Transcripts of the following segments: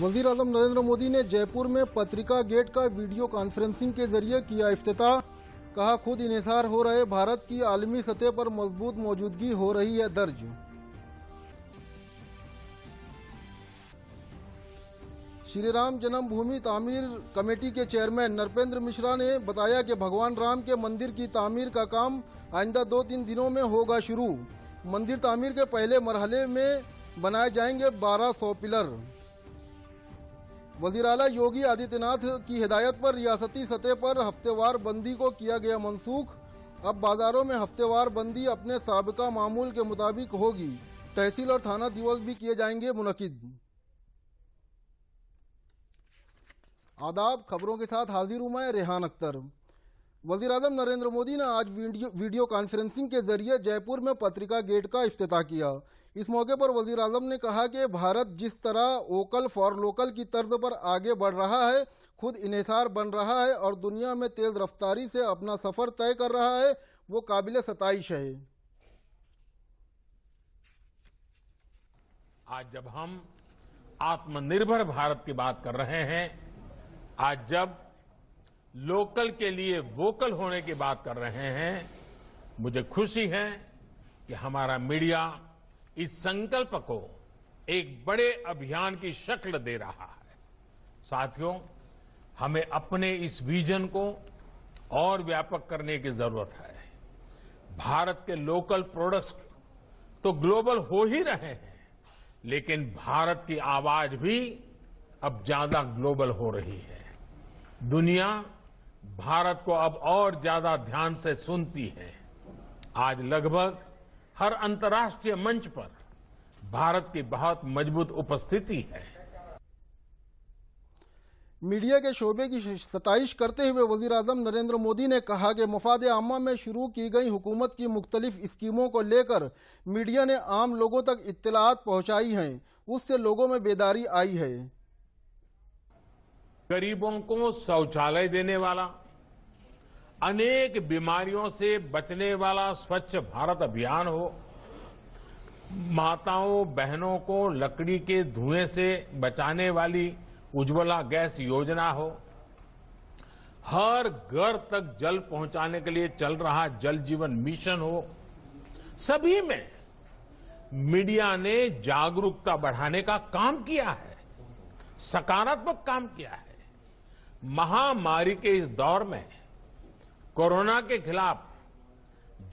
वजीर अजम नरेंद्र मोदी ने जयपुर में पत्रिका गेट का वीडियो कॉन्फ्रेंसिंग के जरिए किया अफ्ताह कहा खुद इन्सार हो रहे भारत की आलमी सतह पर मजबूत मौजूदगी हो रही है दर्ज श्री राम जन्मभूमि तामीर कमेटी के चेयरमैन नरपेंद्र मिश्रा ने बताया कि भगवान राम के मंदिर की तामीर का काम आइंदा दो तीन दिनों में होगा शुरू मंदिर तामीर के पहले मरहले में बनाए जाएंगे 1200 पिलर वजीर अला योगी आदित्यनाथ की हिदायत पर रियासती सतह पर हफ्तेवार बंदी को किया गया मनसूख अब बाजारों में हफ्तेवार बंदी अपने सबका मामूल के मुताबिक होगी तहसील और थाना दिवस भी किए जाएंगे मुनद आदाब खबरों के साथ हाजिर हूँ मैं रेहान अख्तर वजी अजम नरेंद्र मोदी ने आज वीडियो वीडियो कॉन्फ्रेंसिंग के जरिए जयपुर में पत्रिका गेट का अफ्ताह किया इस मौके पर वजीर अजम ने कहा कि भारत जिस तरह ओकल फॉर लोकल की तर्ज पर आगे बढ़ रहा है खुद इन्सार बन रहा है और दुनिया में तेज़ रफ्तारी से अपना सफ़र तय कर रहा है वो काबिल सतश है आज जब हम आत्मनिर्भर भारत की बात कर रहे हैं आज जब लोकल के लिए वोकल होने की बात कर रहे हैं मुझे खुशी है कि हमारा मीडिया इस संकल्प को एक बड़े अभियान की शक्ल दे रहा है साथियों हमें अपने इस विजन को और व्यापक करने की जरूरत है भारत के लोकल प्रोडक्ट्स तो ग्लोबल हो ही रहे हैं लेकिन भारत की आवाज भी अब ज्यादा ग्लोबल हो रही है दुनिया भारत को अब और ज्यादा ध्यान से सुनती है आज लगभग हर अंतर्राष्ट्रीय मंच पर भारत की बहुत मजबूत उपस्थिति है मीडिया के शोबे की सताइश करते हुए वजीर अजम नरेंद्र मोदी ने कहा कि मुफाद आमा में शुरू की गई हुकूमत की मुख्तलिफ स्कीमों को लेकर मीडिया ने आम लोगों तक इतलात पहुंचाई हैं उससे लोगों में बेदारी आई है गरीबों को शौचालय देने वाला अनेक बीमारियों से बचने वाला स्वच्छ भारत अभियान हो माताओं बहनों को लकड़ी के धुएं से बचाने वाली उज्ज्वला गैस योजना हो हर घर तक जल पहुंचाने के लिए चल रहा जल जीवन मिशन हो सभी में मीडिया ने जागरूकता बढ़ाने का काम किया है सकारात्मक काम किया है महामारी के इस दौर में कोरोना के खिलाफ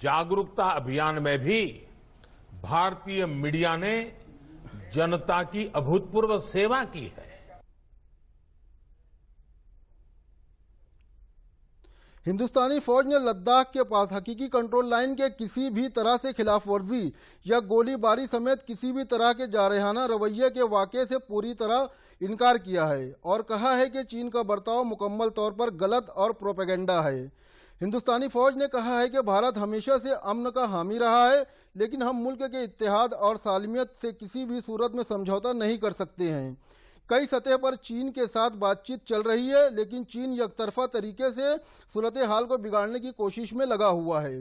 जागरूकता अभियान में भी भारतीय मीडिया ने जनता की अभूतपूर्व सेवा की है हिंदुस्तानी फौज ने लद्दाख के पास हकीकी कंट्रोल लाइन के किसी भी तरह से खिलाफ वर्जी या गोलीबारी समेत किसी भी तरह के जारहाना रवैये के वाक़े से पूरी तरह इनकार किया है और कहा है कि चीन का बर्ताव मुकम्मल तौर पर गलत और प्रोपेगेंडा है हिंदुस्तानी फौज ने कहा है कि भारत हमेशा से अमन का हामी रहा है लेकिन हम मुल्क के इतिहाद और सालमियत से किसी भी सूरत में समझौता नहीं कर सकते हैं कई सतह पर चीन के साथ बातचीत चल रही है लेकिन चीन यकतरफा तरीके से सूरत हाल को बिगाड़ने की कोशिश में लगा हुआ है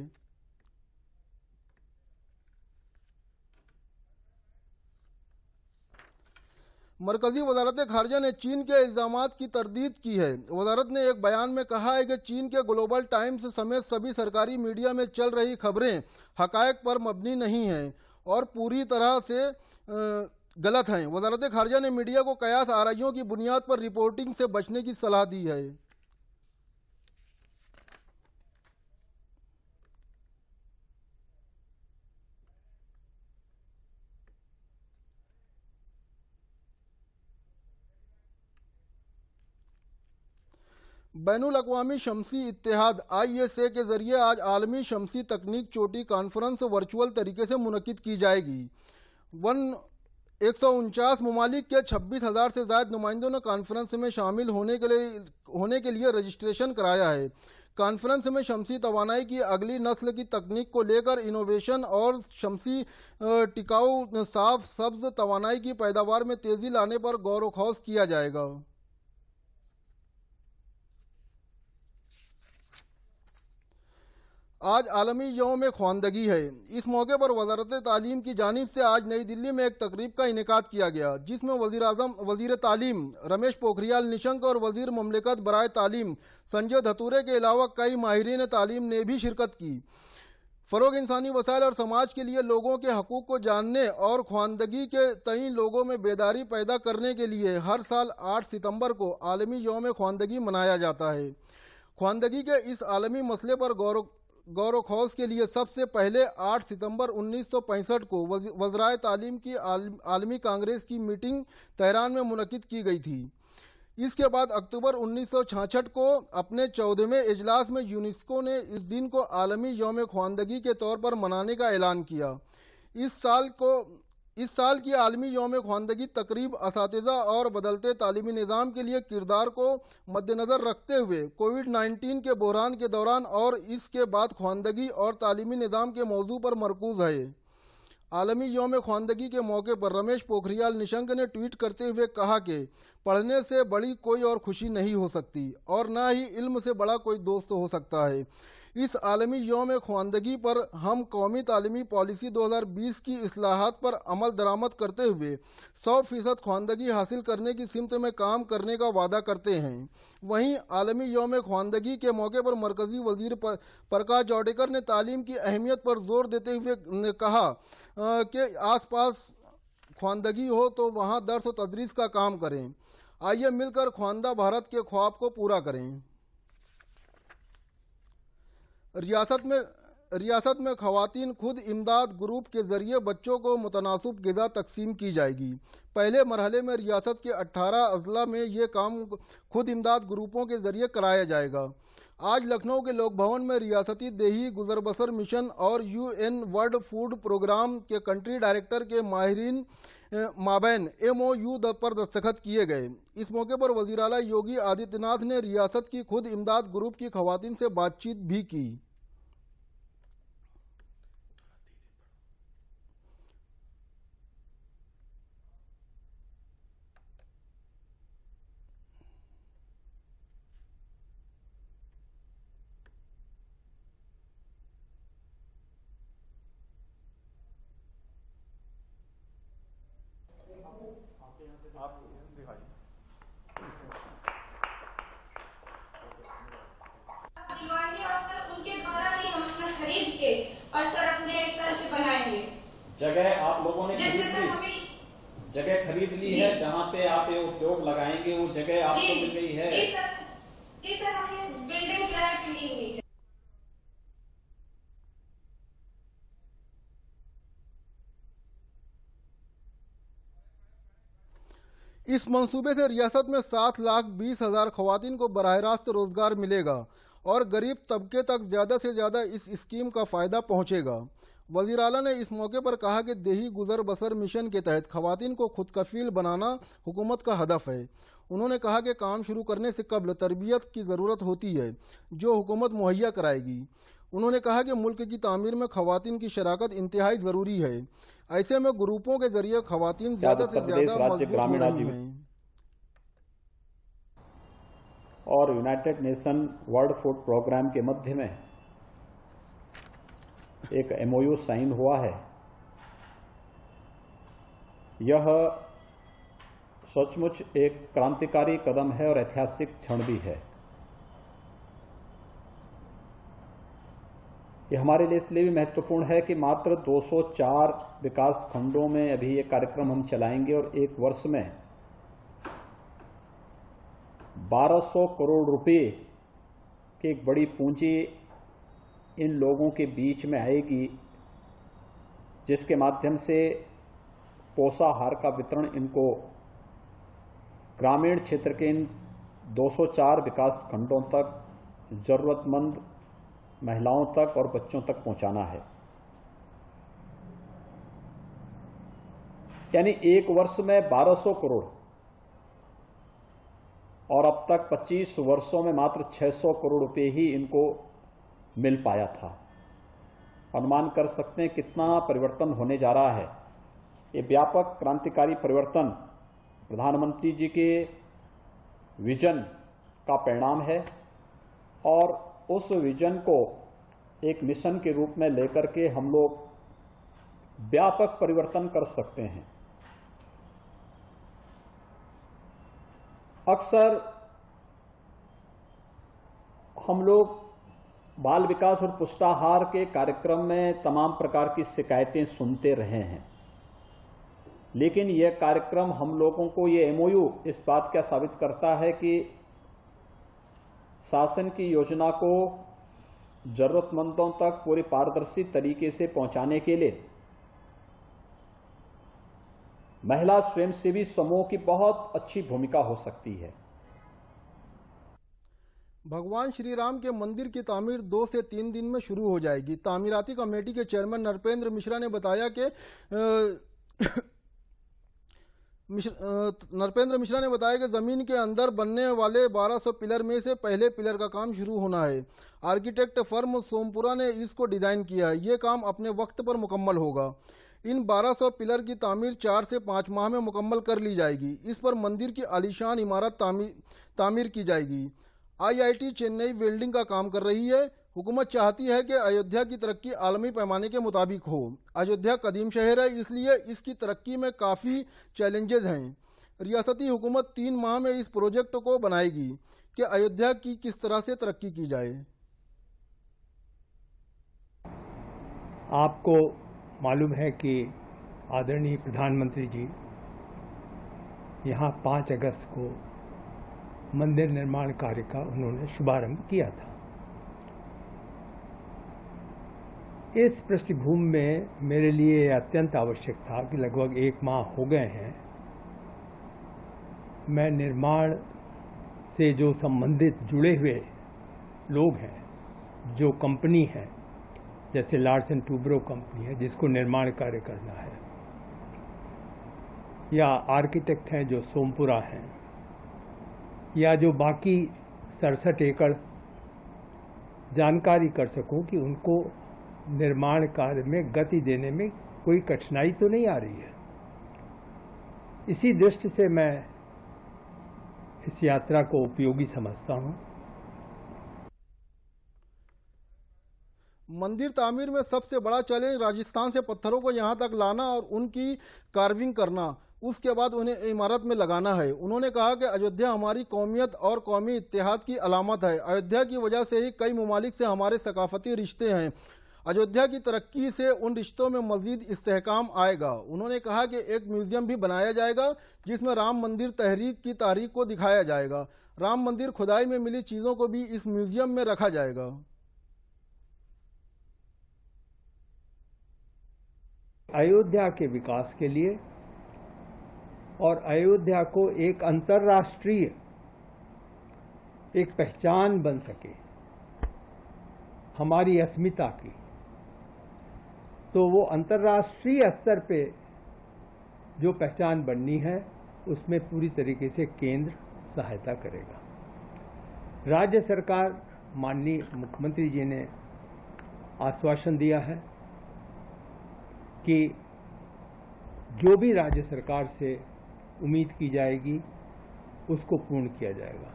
मरकजी वजारत खारजा ने चीन के इल्ज़ाम की तरदीद की है वजारत ने एक बयान में कहा है कि चीन के ग्लोबल टाइम्स समेत सभी सरकारी मीडिया में चल रही खबरें हक पर मबनी नहीं हैं और पूरी तरह से गलत हैं वजारत खारजा ने मीडिया को कयास आरइयों की बुनियाद पर रिपोर्टिंग से बचने की सलाह दी है बैन अवी शमसी इतिहाद आई एस ए के जरिए आज आलमी शमसी तकनीक चोटी कॉन्फ्रेंस वर्चुअल तरीके से मुनद की जाएगी वन एक सौ उनचास ममालिक के छब्बीस हज़ार से ज्यादा नुमाइंदों ने कॉन्फ्रेंस में शामिल होने के लिए होने के लिए रजिस्ट्रेशन कराया है कॉन्फ्रेंस में शमसी तोानाई की अगली नस्ल की तकनीक को लेकर इनोवेशन और शमसी टिकाऊ साफ सब्ज तोानाई की पैदावार में तेज़ी लाने पर गौरव वौस किया जाएगा आज आलमी योम ख्वानदगी है इस मौके पर वजारत तालीम की जानब से आज नई दिल्ली में एक तकरीब का इनका किया गया जिसमें वजी अजम वजीर तालीम रमेश पोखरियाल निशंक और वजीर ममलिकत बरए तालीम संजय धतूरे के अलावा कई माहरीन तालीम ने भी शिरकत की फ़रोग इंसानी वसायल और समाज के लिए लोगों के हकूक़ को जानने और ख्वानदगी के तई लोगों में बेदारी पैदा करने के लिए हर साल आठ सितम्बर को आलमी योम ख्वानदगी मनाया जाता है ख्वानदगी के इस आलमी मसले पर गौरव गौरव खौस के लिए सबसे पहले 8 सितंबर 1965 को वज्राय तालीम की आलमी कांग्रेस की मीटिंग तेहरान में मनकद की गई थी इसके बाद अक्टूबर 1966 को अपने चौदहवें इजलास में यूनेस्को ने इस दिन को आलमी योम ख्वानदगी के तौर पर मनाने का ऐलान किया इस साल को इस साल की आलमी योम खानदगी तकरीब इस और बदलते तालीमी निज़ाम के लिए किरदार को मद्दनज़र रखते हुए कोविड नाइन्टीन के बहरान के दौरान और इसके बाद खानदगी और तालीमी निज़ाम के मौजू पर मरकूज़ है आलमी योम खानदगी के मौके पर रमेश पोखरियाल निशंक ने ट्वीट करते हुए कहा कि पढ़ने से बड़ी कोई और खुशी नहीं हो सकती और ना ही इल्म से बड़ा कोई दोस्त हो सकता है इस आलमी योम ख्वानदगी पर हम कौमी तालीमी पॉलिसी 2020 की असलाहत पर अमल दरामद करते हुए 100 फीसद ख्वानदगी हासिल करने की सिमत में काम करने का वादा करते हैं वहीं आलमी योम ख्वानदगी के मौके पर मरकजी वजीर प्रकाश जावडेकर ने तालीम की अहमियत पर जोर देते हुए कहा कि आस पास ख्वानदगी हो तो वहाँ दर्स व तदरीस का काम करें आइए मिलकर ख्वानदा भारत के ख्वाब को पूरा करें रियासत में रियासत में खातन खुद इमदाद ग्रुप के ज़रिए बच्चों को मुतनासब गज़ा तकसीम की जाएगी पहले मरहले में रियासत के अट्ठारह अजला में ये काम खुद इमदाद ग्रुपों के ज़रिए कराया जाएगा आज लखनऊ के लोक भवन में रियासती देही गुजर बसर मिशन और U N World Food Programme के कंट्री डायरेक्टर के माहरीन माबैन एम ओ यू पर दस्तखत किए गए इस मौके पर वजीर योगी आदित्यनाथ ने रियासत की खुद इमदाद ग्रुप की खातन से बातचीत भी की इस मंसूबे से रियासत में सात लाख बीस हज़ार खुवान को बरह रास्त रोज़गार मिलेगा और गरीब तबके तक ज़्यादा से ज़्यादा इस स्कीम का फ़ायदा पहुँचेगा वजी अला ने इस मौके पर कहा कि दही गुजर बसर मिशन के तहत खुवान को खुद कफील बनाना हुकूमत का हदफ है उन्होंने कहा कि काम शुरू करने से कबल तरबियत की ज़रूरत होती है जो हुकूमत मुहैया कराएगी उन्होंने कहा कि मुल्क की तामीर में खातन की शराकत इंतहाई ज़रूरी है ऐसे में ग्रुपों के जरिए खातन ज़्यादा से ज़्यादा और United Nation World Food Programme के मध्य में एक एमओयू साइन हुआ है यह सचमुच एक क्रांतिकारी कदम है और ऐतिहासिक क्षण भी है ये हमारे लिए इसलिए भी महत्वपूर्ण है कि मात्र 204 विकास खंडों में अभी ये कार्यक्रम हम चलाएंगे और एक वर्ष में 1200 करोड़ रुपए की एक बड़ी पूंजी इन लोगों के बीच में आएगी जिसके माध्यम से पोषाहार का वितरण इनको ग्रामीण क्षेत्र के इन 204 विकास खंडों तक ज़रूरतमंद महिलाओं तक और बच्चों तक पहुंचाना है यानी एक वर्ष में 1200 करोड़ और अब तक 25 वर्षों में मात्र 600 करोड़ रुपए ही इनको मिल पाया था अनुमान कर सकते हैं कितना परिवर्तन होने जा रहा है ये व्यापक क्रांतिकारी परिवर्तन प्रधानमंत्री जी के विजन का परिणाम है और उस विजन को एक मिशन के रूप में लेकर के हम लोग व्यापक परिवर्तन कर सकते हैं अक्सर हम लोग बाल विकास और पुष्टाहार के कार्यक्रम में तमाम प्रकार की शिकायतें सुनते रहे हैं लेकिन यह कार्यक्रम हम लोगों को ये एमओयू इस बात का साबित करता है कि शासन की योजना को जरूरतमंदों तक पूरे पारदर्शी तरीके से पहुंचाने के लिए महिला स्वयंसेवी समूह की बहुत अच्छी भूमिका हो सकती है भगवान श्री राम के मंदिर की तामीर दो से तीन दिन में शुरू हो जाएगी तामीराती कमेटी के चेयरमैन नरपेंद्र मिश्रा ने बताया कि नरपेंद्र मिश्रा ने बताया कि जमीन के अंदर बनने वाले 1200 पिलर में से पहले पिलर का काम शुरू होना है आर्किटेक्ट फर्म सोमपुरा ने इसको डिजाइन किया है ये काम अपने वक्त पर मुकम्मल होगा इन 1200 पिलर की तामीर चार से पाँच माह में मुकम्मल कर ली जाएगी इस पर मंदिर की आलिशान इमारत तामीर, तामीर की जाएगी आईआईटी चेन्नई वेल्डिंग का काम कर रही है हुकूमत चाहती है कि अयोध्या की तरक्की आलमी पैमाने के मुताबिक हो अयोध्या कदीम शहर है इसलिए इसकी तरक्की में काफ़ी चैलेंजेज हैं रियासती हुकूमत तीन माह में इस प्रोजेक्ट को बनाएगी कि अयोध्या की किस तरह से तरक्की की जाए आपको मालूम है कि आदरणीय प्रधानमंत्री जी यहाँ पाँच अगस्त को मंदिर निर्माण कार्य का उन्होंने शुभारंभ किया था इस पृष्ठभूमि में मेरे लिए अत्यंत आवश्यक था कि लगभग एक माह हो गए हैं मैं निर्माण से जो संबंधित जुड़े हुए लोग हैं जो कंपनी है जैसे लार्स एंड टूब्रो कंपनी है जिसको निर्माण कार्य करना है या आर्किटेक्ट हैं जो सोमपुरा हैं या जो बाकी सड़सठ एकड़ जानकारी कर सकूं कि उनको निर्माण कार्य में गति देने में कोई कठिनाई तो नहीं आ रही है इसी दृष्टि से मैं इस यात्रा को उपयोगी समझता हूँ मंदिर तामीर में सबसे बड़ा चैलेंज राजस्थान से पत्थरों को यहाँ तक लाना और उनकी कार्विंग करना उसके बाद उन्हें इमारत में लगाना है उन्होंने कहा कि अयोध्या हमारी कौमियत और कौमी इतिहाद की अलामत है अयोध्या की वजह से ही कई ममालिक से हमारे सकाफती रिश्ते हैं अयोध्या की तरक्की से उन रिश्तों में मजीद इस्तेकाम आएगा उन्होंने कहा कि एक म्यूजियम भी बनाया जाएगा जिसमें राम मंदिर तहरीक की तारीख को दिखाया जाएगा राम मंदिर खुदाई में मिली चीज़ों को भी इस म्यूजियम में रखा जाएगा अयोध्या के विकास के लिए और अयोध्या को एक अंतर्राष्ट्रीय एक पहचान बन सके हमारी अस्मिता की तो वो अंतर्राष्ट्रीय स्तर पे जो पहचान बननी है उसमें पूरी तरीके से केंद्र सहायता करेगा राज्य सरकार माननीय मुख्यमंत्री जी ने आश्वासन दिया है कि जो भी राज्य सरकार से उम्मीद की जाएगी उसको पूर्ण किया जाएगा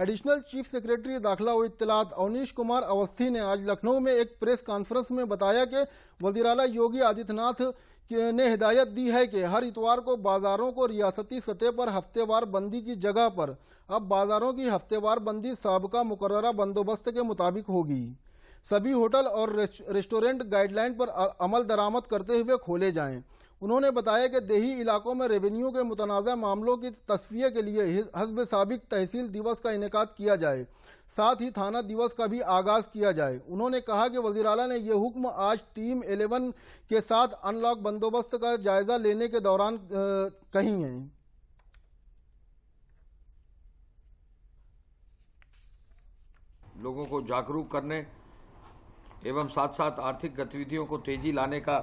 एडिशनल चीफ सेक्रेटरी दाखिला व इतलात अवनीश कुमार अवस्थी ने आज लखनऊ में एक प्रेस कॉन्फ्रेंस में बताया कि वजीराला योगी आदित्यनाथ ने हिदायत दी है कि हर इतवार को बाज़ारों को रियासती सतह पर हफ्तेवार बंदी की जगह पर अब बाज़ारों की हफ्तेवार बंदी सबका मुकर्रा बंदोबस्त के मुताबिक होगी सभी होटल और रेस्टोरेंट गाइडलाइन पर अमल दरामद करते हुए खोले जाएं उन्होंने बताया कि देही इलाकों में रेवेन्यू के मुतनाज़ मामलों की तस्वीर के लिए हजब सबक तहसील दिवस का इनका किया जाए साथ ही थाना दिवस का भी आगाज़ किया जाए उन्होंने कहा कि वजी अला ने यह हुक्म आज टीम एलेवन के साथ अनलॉक बंदोबस्त का जायज़ा लेने के दौरान कही हैं लोगों को जागरूक करने एवं साथ साथ आर्थिक गतिविधियों को तेजी लाने का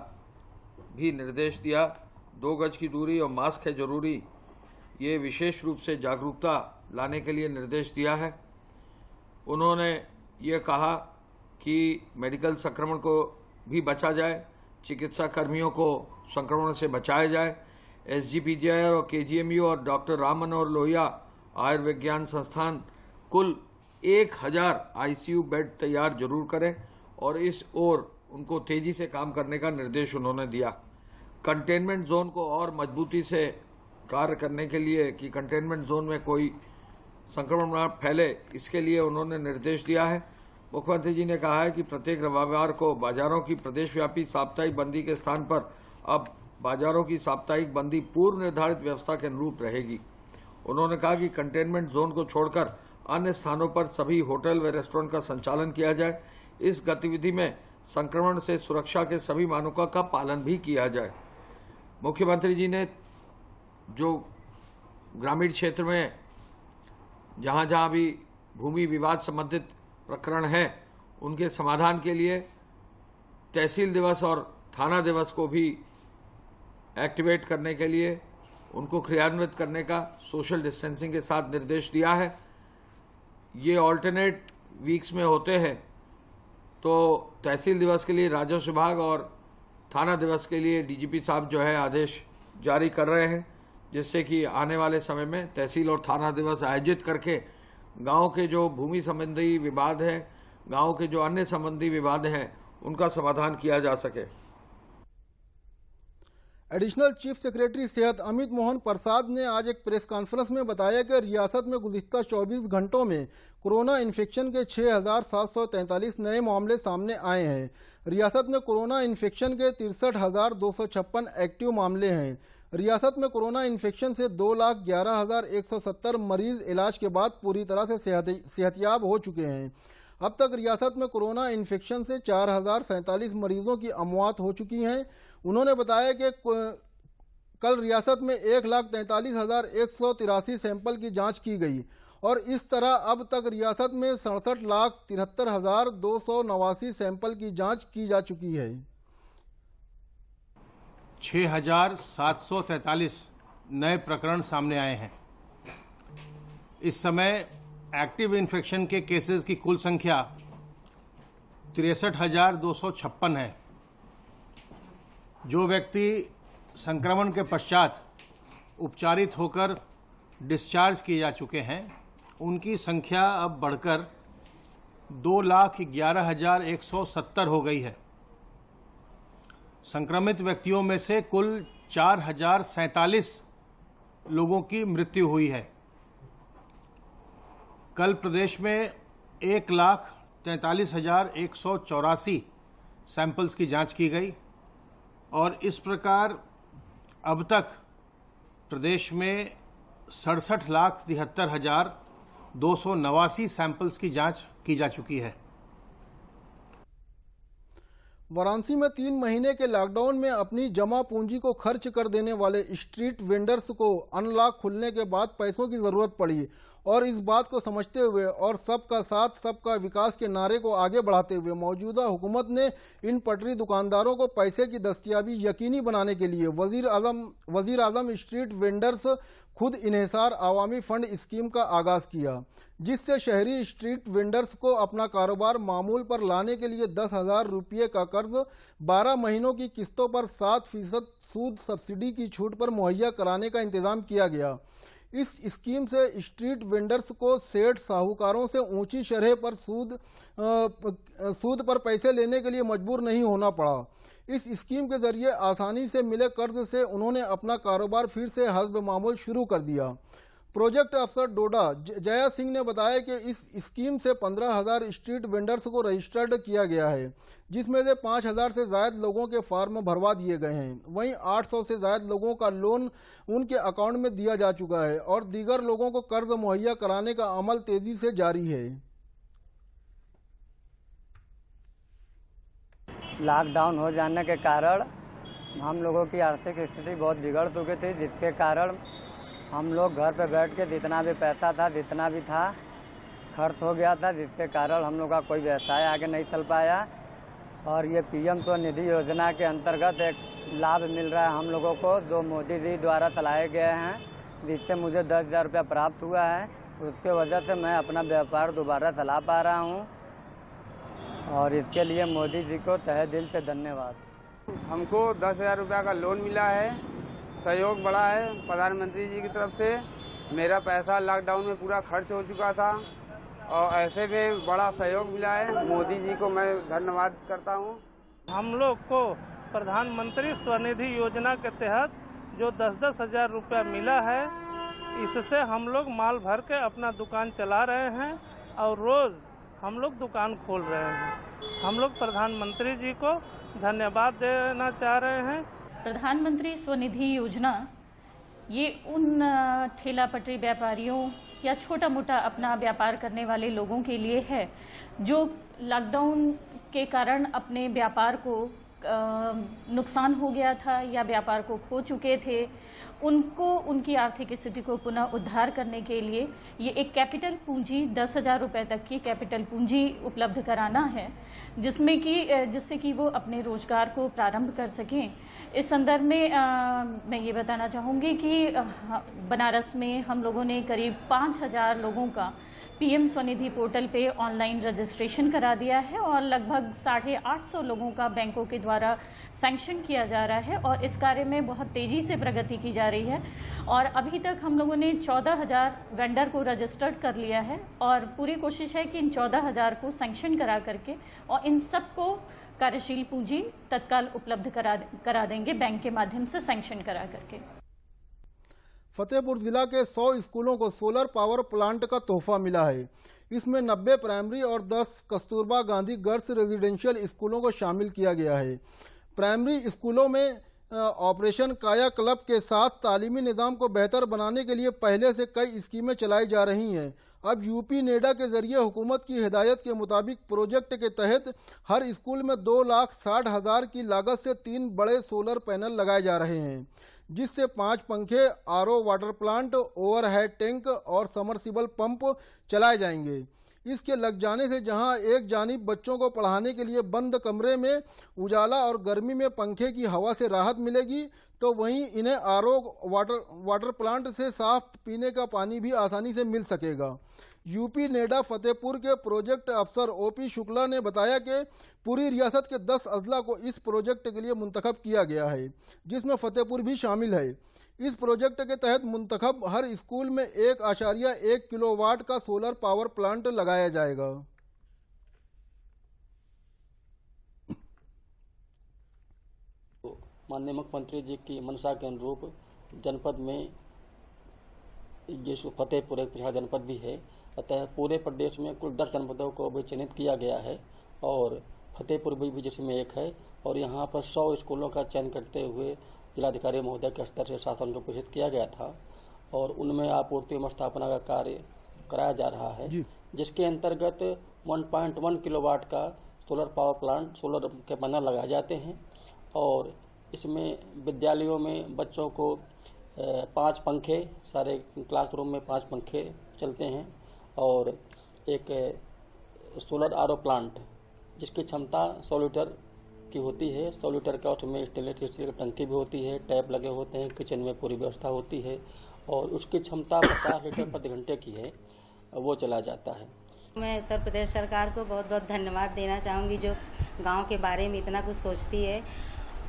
भी निर्देश दिया दो गज की दूरी और मास्क है ज़रूरी ये विशेष रूप से जागरूकता लाने के लिए निर्देश दिया है उन्होंने ये कहा कि मेडिकल संक्रमण को भी बचा जाए चिकित्सा कर्मियों को संक्रमण से बचाया जाए एस जी पी और के जी एम यू और डॉक्टर राम मनोहर लोहिया आयुर्विज्ञान संस्थान कुल एक हज़ार आई सी यू बेड तैयार जरूर करें और इस ओर उनको तेज़ी से काम करने का निर्देश उन्होंने दिया कंटेनमेंट जोन को और मजबूती से कार्य करने के लिए कि कंटेनमेंट जोन में कोई संक्रमण न फैले इसके लिए उन्होंने निर्देश दिया है मुख्यमंत्री जी ने कहा है कि प्रत्येक रविवार को बाजारों की प्रदेशव्यापी साप्ताहिक बंदी के स्थान पर अब बाजारों की साप्ताहिक बंदी पूर्व निर्धारित व्यवस्था के अनुरूप रहेगी उन्होंने कहा कि कंटेनमेंट जोन को छोड़कर अन्य स्थानों पर सभी होटल व रेस्टोरेंट का संचालन किया जाए इस गतिविधि में संक्रमण से सुरक्षा के सभी मानकों का पालन भी किया जाए मुख्यमंत्री जी ने जो ग्रामीण क्षेत्र में जहाँ जहाँ भी भूमि विवाद संबंधित प्रकरण हैं उनके समाधान के लिए तहसील दिवस और थाना दिवस को भी एक्टिवेट करने के लिए उनको क्रियान्वित करने का सोशल डिस्टेंसिंग के साथ निर्देश दिया है ये ऑल्टरनेट वीक्स में होते हैं तो तहसील दिवस के लिए राजस्व विभाग और थाना दिवस के लिए डीजीपी साहब जो है आदेश जारी कर रहे हैं जिससे कि आने वाले समय में तहसील और थाना दिवस आयोजित करके गांव के जो भूमि संबंधी विवाद है गांव के जो अन्य संबंधी विवाद हैं उनका समाधान किया जा सके एडिशनल चीफ सेक्रेटरी सेहत अमित मोहन प्रसाद ने आज एक प्रेस कॉन्फ्रेंस में बताया कि रियासत में गुजशत 24 घंटों में कोरोना इन्फेक्शन के 6,743 नए मामले सामने आए हैं रियासत में कोरोना इन्फेक्शन के तिरसठ एक्टिव मामले हैं रियासत में कोरोना इन्फेक्शन से दो लाख ग्यारह हज़ार एक सौ सत्तर मरीज इलाज के बाद पूरी तरह से सेहतियाब हो चुके हैं अब तक रियासत में कोरोना इन्फेक्शन से चार मरीजों की अमवात हो चुकी हैं उन्होंने बताया कि कल रियासत में एक लाख तैंतालीस हज़ार एक सौ तिरासी सैंपल की जांच की गई और इस तरह अब तक रियासत में सड़सठ लाख तिहत्तर हज़ार दो सौ नवासी सैंपल की जांच की जा चुकी है छः हजार सात सौ तैंतालीस नए प्रकरण सामने आए हैं इस समय एक्टिव इन्फेक्शन के केसेस की कुल संख्या तिरसठ हजार दो सौ छप्पन है जो व्यक्ति संक्रमण के पश्चात उपचारित होकर डिस्चार्ज किए जा चुके हैं उनकी संख्या अब बढ़कर दो लाख ग्यारह हजार एक सौ सत्तर हो गई है संक्रमित व्यक्तियों में से कुल चार हजार सैतालीस लोगों की मृत्यु हुई है कल प्रदेश में एक लाख तैंतालीस हजार एक सौ चौरासी सैंपल्स की जांच की गई और इस प्रकार अब तक प्रदेश में सड़सठ लाख तिहत्तर हजार दो सौ नवासी सैंपल्स की जांच की जा चुकी है वाराणसी में तीन महीने के लॉकडाउन में अपनी जमा पूंजी को खर्च कर देने वाले स्ट्रीट वेंडर्स को अनलॉक खुलने के बाद पैसों की ज़रूरत पड़ी और इस बात को समझते हुए और सबका साथ सबका विकास के नारे को आगे बढ़ाते हुए मौजूदा हुकूमत ने इन पटरी दुकानदारों को पैसे की दस्तियाबी यकीनी बनाने के लिए वजीर आजम वजीर आजम स्ट्रीट वेंडर्स खुद इन्हसार आवामी फंड स्कीम का आगाज किया जिससे शहरी स्ट्रीट वेंडर्स को अपना कारोबार मामूल पर लाने के लिए दस हज़ार रुपये का कर्ज बारह महीनों की किस्तों पर सात फीसद सूद सब्सिडी की छूट पर मुहैया कराने का इंतज़ाम किया गया इस स्कीम से स्ट्रीट वेंडर्स को सेठ साहूकारों से ऊंची शरह पर सूद आ, सूद पर पैसे लेने के लिए मजबूर नहीं होना पड़ा इस स्कीम के जरिए आसानी से मिले कर्ज से उन्होंने अपना कारोबार फिर से हजब मामूल शुरू कर दिया प्रोजेक्ट अफसर डोडा जया सिंह ने बताया कि इस स्कीम से पंद्रह हज़ार स्ट्रीट वेंडर्स को रजिस्टर्ड किया गया है जिसमें से पाँच हज़ार से ज्यादा लोगों के फार्म भरवा दिए गए हैं वहीं आठ सौ से ज्यादा लोगों का लोन उनके अकाउंट में दिया जा चुका है और दीगर लोगों को कर्ज मुहैया कराने का अमल तेज़ी से जारी है लॉकडाउन हो जाने के कारण हम लोगों की आर्थिक स्थिति बहुत बिगड़ चुकी थी जिसके कारण हम लोग घर पर बैठ के जितना भी पैसा था जितना भी था खर्च हो गया था जिसके कारण हम लोग का कोई व्यवसाय आगे नहीं चल पाया और ये पीएम स्वनिधि योजना के अंतर्गत एक लाभ मिल रहा है हम लोगों को जो मोदी जी द्वारा चलाए गए हैं जिससे मुझे दस हज़ार रुपया प्राप्त हुआ है उसके वजह से मैं अपना व्यापार दोबारा चला पा रहा हूँ और इसके लिए मोदी जी को तहे दिल से धन्यवाद हमको दस हजार रुपया का लोन मिला है सहयोग बढ़ा है प्रधानमंत्री जी की तरफ से मेरा पैसा लॉकडाउन में पूरा खर्च हो चुका था और ऐसे में बड़ा सहयोग मिला है मोदी जी को मैं धन्यवाद करता हूँ हम लोग को प्रधानमंत्री स्वनिधि योजना के तहत जो दस दस हजार रुपया मिला है इससे हम लोग माल भर के अपना दुकान चला रहे हैं और रोज़ हम लोग दुकान खोल रहे हैं हम लोग प्रधानमंत्री जी को धन्यवाद देना चाह रहे हैं प्रधानमंत्री स्वनिधि योजना ये उन ठेला पटरी व्यापारियों या छोटा मोटा अपना व्यापार करने वाले लोगों के लिए है जो लॉकडाउन के कारण अपने व्यापार को नुकसान हो गया था या व्यापार को खो चुके थे उनको उनकी आर्थिक स्थिति को पुनः उद्धार करने के लिए ये एक कैपिटल पूंजी दस हज़ार रुपये तक की कैपिटल पूंजी उपलब्ध कराना है जिसमें कि जिससे कि वो अपने रोजगार को प्रारंभ कर सकें इस संदर्भ में आ, मैं ये बताना चाहूँगी कि बनारस में हम लोगों ने करीब पाँच हज़ार लोगों का पीएम स्वनिधि पोर्टल पे ऑनलाइन रजिस्ट्रेशन करा दिया है और लगभग साढ़े आठ सौ लोगों का बैंकों के द्वारा सैंक्शन किया जा रहा है और इस कार्य में बहुत तेजी से प्रगति की जा रही है और अभी तक हम लोगों ने चौदह हजार वेंडर को रजिस्टर्ड कर लिया है और पूरी कोशिश है कि इन चौदह हजार को सैंक्शन करा करके और इन सबको कार्यशील पूंजी तत्काल उपलब्ध करा करा देंगे बैंक के माध्यम से सैंक्शन करा करके फतेहपुर जिला के 100 स्कूलों को सोलर पावर प्लांट का तोहफा मिला है इसमें 90 प्राइमरी और 10 कस्तूरबा गांधी गर्ल्स रेजिडेंशियल स्कूलों को शामिल किया गया है प्राइमरी स्कूलों में ऑपरेशन काया क्लब के साथ तालीमी निज़ाम को बेहतर बनाने के लिए पहले से कई स्कीमें चलाई जा रही हैं अब यूपी नेडा के जरिए हुकूमत की हिदायत के मुताबिक प्रोजेक्ट के तहत हर स्कूल में दो लाख साठ हज़ार की लागत से तीन बड़े सोलर पैनल लगाए जा रहे हैं जिससे पांच पंखे RO water plant overhead tank और समरसिबल पंप चलाए जाएंगे इसके लग जाने से जहां एक जानब बच्चों को पढ़ाने के लिए बंद कमरे में उजाला और गर्मी में पंखे की हवा से राहत मिलेगी तो वहीं इन्हें आर वाटर वाटर प्लांट से साफ पीने का पानी भी आसानी से मिल सकेगा यूपी नेडा फतेहपुर के प्रोजेक्ट अफसर ओपी शुक्ला ने बताया कि पूरी रियासत के 10 अजला को इस प्रोजेक्ट के लिए मुंतखब किया गया है जिसमें फतेहपुर भी शामिल है इस प्रोजेक्ट के तहत मुंतखब हर स्कूल में एक आशारिया एक किलोवाट का सोलर पावर प्लांट लगाया जाएगा माननीय मुख्यमंत्री जी की मंशा के अनुरूप जनपद में जिसको फतेहपुर एक पिछड़ा जनपद भी है अतः पूरे प्रदेश में कुल दस जनपदों को भी चिन्हित किया गया है और फतेहपुर भी जिसमें एक है और यहाँ पर सौ स्कूलों का चयन करते हुए जिलाधिकारी महोदय के स्तर से शासन को प्रेषित किया गया था और उनमें आपूर्ति एवं स्थापना का कार्य कराया जा रहा है जिसके अंतर्गत 1.1 किलोवाट का सोलर पावर प्लांट सोलर के पैनल लगाए जाते हैं और इसमें विद्यालयों में बच्चों को पांच पंखे सारे क्लासरूम में पांच पंखे चलते हैं और एक सोलर आर प्लांट जिसकी क्षमता सौ लीटर की होती है सौ लीटर का उसमें स्टेनलेस स्टील की टंकी भी होती है टैप लगे होते हैं किचन में पूरी व्यवस्था होती है और उसकी क्षमता पचास लीटर प्रति घंटे की है वो चला जाता है मैं उत्तर प्रदेश सरकार को बहुत बहुत धन्यवाद देना चाहूँगी जो गांव के बारे में इतना कुछ सोचती है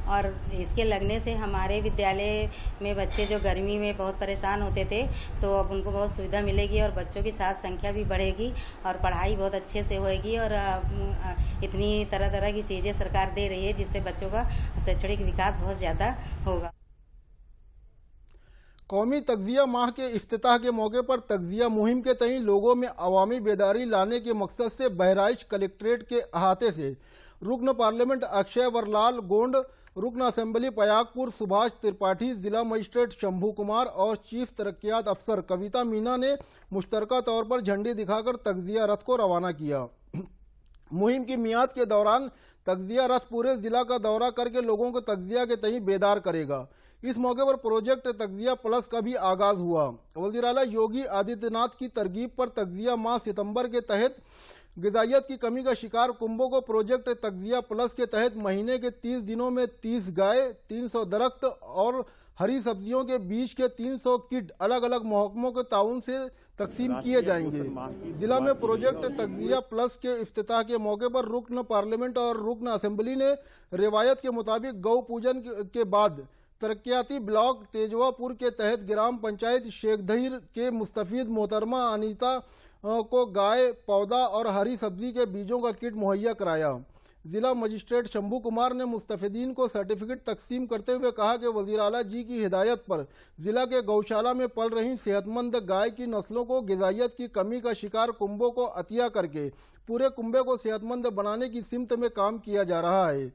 और इसके लगने से हमारे विद्यालय में बच्चे जो गर्मी में बहुत परेशान होते थे तो अब उनको बहुत सुविधा मिलेगी और बच्चों की साथ संख्या भी बढ़ेगी और पढ़ाई बहुत अच्छे से होएगी और इतनी तरह तरह की चीज़ें सरकार दे रही है जिससे बच्चों का शैक्षणिक विकास बहुत ज़्यादा होगा कौमी तजिया माह के अफ्ताह के मौके पर तजिया मुहिम के तहत लोगों में अवामी बेदारी लाने के मकसद से बहराइच कलेक्ट्रेट के अहाते से रुकन पार्लियामेंट अक्षय वरलाल गोंड रुकन असेंबली पयागपुर सुभाष त्रिपाठी जिला मजिस्ट्रेट शंभू कुमार और चीफ तरक्यात अफसर कविता मीना ने मुश्तरका तौर पर झंडी दिखाकर तगजिया रथ को रवाना किया मुहिम की मियाद के दौरान तगजिया रथ पूरे ज़िला का दौरा करके लोगों को तगजिया के तहत बेदार करेगा इस मौके पर प्रोजेक्ट तगजिया प्लस का भी आगाज़ हुआ वजीर योगी आदित्यनाथ की तरगीब पर तगजिया माह सितंबर के तहत गजाइत की कमी का शिकार कुंभों को प्रोजेक्ट तगजिया प्लस के तहत महीने के 30 दिनों में 30 गाय 300 दरख्त और हरी सब्जियों के बीज के 300 किट अलग अलग महकमों के ताउन से तकसीम किए जाएंगे जिला में प्रोजेक्ट तगजिया प्लस के अफ्ताह के मौके पर रुकन पार्लियामेंट और रुकन असम्बली ने रिवायत के मुताबिक गौ पूजन के बाद तरक्याती ब्लॉक तेजवापुर के तहत ग्राम पंचायत शेख शेखधीर के मुस्तफ़ मोहतरमा अनिता को गाय पौधा और हरी सब्जी के बीजों का किट मुहैया कराया जिला मजिस्ट्रेट शंभू कुमार ने मुस्तफीन को सर्टिफिकेट तकसीम करते हुए कहा कि वजी अला जी की हिदायत पर जिला के गौशाला में पल रही सेहतमंद गाय की नस्लों को गजाइत की कमी का शिकार कुंभों को अतिया करके पूरे कुंबे को सेहतमंद बनाने की सिमत में काम किया जा रहा है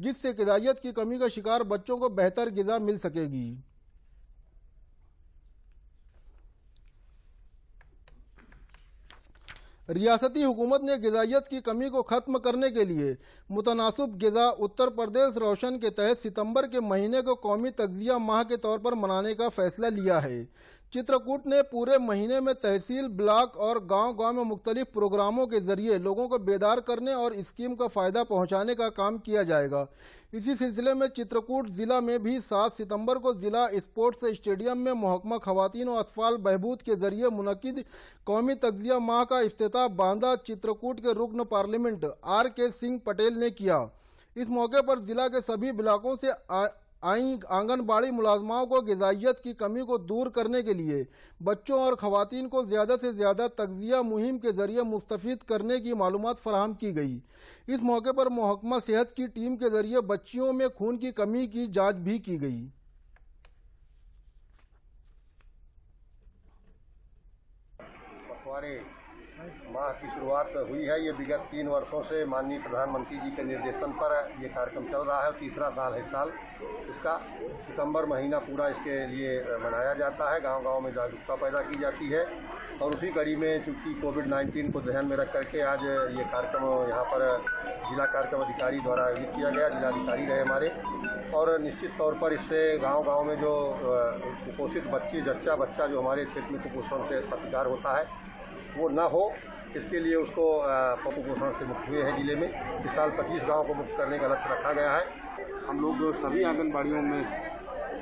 जिससे गजाइत की कमी का शिकार बच्चों को बेहतर गजा मिल सकेगी रियासती हुकूमत ने गजाइत की कमी को ख़त्म करने के लिए मुतनासब गजा उत्तर प्रदेश रोशन के तहत सितंबर के महीने को कौमी तजिया माह के तौर पर मनाने का फैसला लिया है चित्रकूट ने पूरे महीने में तहसील ब्लॉक और गांव गांव में मुख्तलिफ प्रोग्रामों के जरिए लोगों को बेदार करने और स्कीम का फायदा पहुंचाने का काम किया जाएगा इसी सिलसिले में चित्रकूट जिला में भी 7 सितंबर को जिला स्पोर्ट्स स्टेडियम में महकमा खवतिन और अतफाल बहबूद के जरिए मनकद कौमी तजिया माह का अफ्ताह बांदा चित्रकूट के रुकन पार्लियामेंट आर के सिंह पटेल ने किया इस मौके पर जिला के सभी ब्लाकों से आई आंगनबाड़ी मुलाजमाओं को गजाइत की कमी को दूर करने के लिए बच्चों और ख़वान को ज़्यादा से ज़्यादा तजिया मुहिम के जरिए मुस्तफ़ करने की मालूम फराहम की गई इस मौके पर महकमा सेहत की टीम के जरिए बच्चियों में खून की कमी की जाँच भी की गई माह की शुरुआत हुई है ये विगत तीन वर्षों से माननीय प्रधानमंत्री जी के निर्देशन पर ये कार्यक्रम चल रहा है तीसरा साल है साल इसका सितंबर महीना पूरा इसके लिए मनाया जाता है गांव गांव में जागरूकता पैदा की जाती है और उसी कड़ी में चूंकि कोविड 19 को ध्यान में रख करके आज ये कार्यक्रम यहाँ पर जिला कार्यक्रम अधिकारी द्वारा आयोजित किया गया जिलाधिकारी रहे हमारे और निश्चित तौर पर इससे गांव गांव में जो कुपोषित बच्चे जच्चा बच्चा जो हमारे क्षेत्र में कुपोषण से प्रतिकार होता है वो न हो इसके लिए उसको पपू पोषण से मुक्त हुए हैं जिले में इस साल पच्चीस गाँव को मुक्त करने का लक्ष्य रखा गया है हम लोग सभी आंगनबाड़ियों में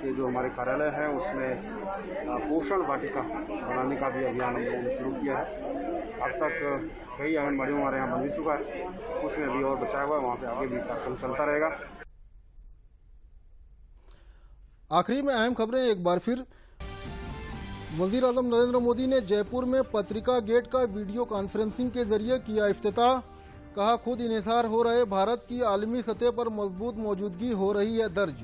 के जो हमारे कार्यालय है उसमें पोषण वाटिका बनाने का भी अभियान हम लोगों ने शुरू किया है अब तक कई आंगनबाड़ियों हमारे यहाँ बन भी चुका है उसमें अभी और बचा हुआ है वहाँ पर आगे भी कार्यक्रम चलता रहेगा आखिरी में अहम खबरें एक बार फिर वजीर अजम नरेंद्र मोदी ने जयपुर में पत्रिका गेट का वीडियो कॉन्फ्रेंसिंग के जरिए किया अफ्ताह कहा खुद इनसार हो रहे भारत की आलमी सतह पर मजबूत मौजूदगी हो रही है दर्ज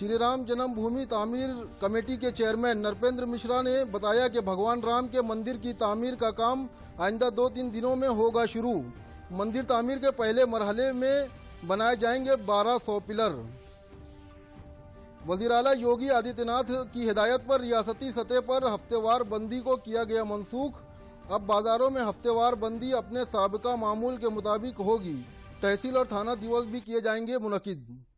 श्री राम जन्मभूमि तामीर कमेटी के चेयरमैन नरपेंद्र मिश्रा ने बताया कि भगवान राम के मंदिर की तामीर का काम आइंदा दो तीन दिनों में होगा शुरू मंदिर तामीर के पहले मरहले में बनाए जाएंगे 1200 पिलर वजी अला योगी आदित्यनाथ की हिदायत पर रियासती सतह पर हफ्तेवार बंदी को किया गया मनसूख अब बाजारों में हफ्तेवार बंदी अपने सबका मामूल के मुताबिक होगी तहसील और थाना दिवस भी किए जाएंगे मुनद